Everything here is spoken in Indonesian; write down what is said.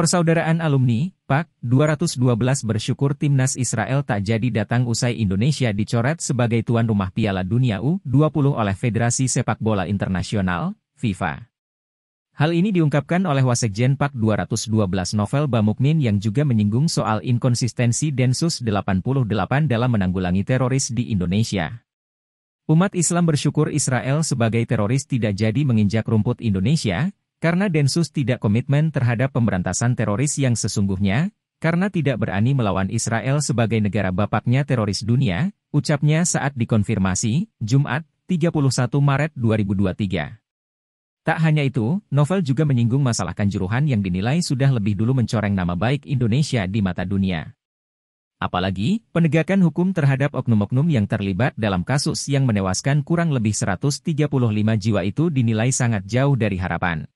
Persaudaraan Alumni, PAK, 212 bersyukur timnas Israel tak jadi datang usai Indonesia dicoret sebagai tuan rumah Piala Dunia U20 oleh Federasi Sepak Bola Internasional, FIFA. Hal ini diungkapkan oleh Wasekjen PAK 212 Novel Bamukmin yang juga menyinggung soal inkonsistensi Densus 88 dalam menanggulangi teroris di Indonesia. Umat Islam bersyukur Israel sebagai teroris tidak jadi menginjak rumput Indonesia, karena Densus tidak komitmen terhadap pemberantasan teroris yang sesungguhnya, karena tidak berani melawan Israel sebagai negara bapaknya teroris dunia, ucapnya saat dikonfirmasi, Jumat, 31 Maret 2023. Tak hanya itu, novel juga menyinggung masalah kanjuruhan yang dinilai sudah lebih dulu mencoreng nama baik Indonesia di mata dunia. Apalagi, penegakan hukum terhadap oknum-oknum yang terlibat dalam kasus yang menewaskan kurang lebih 135 jiwa itu dinilai sangat jauh dari harapan.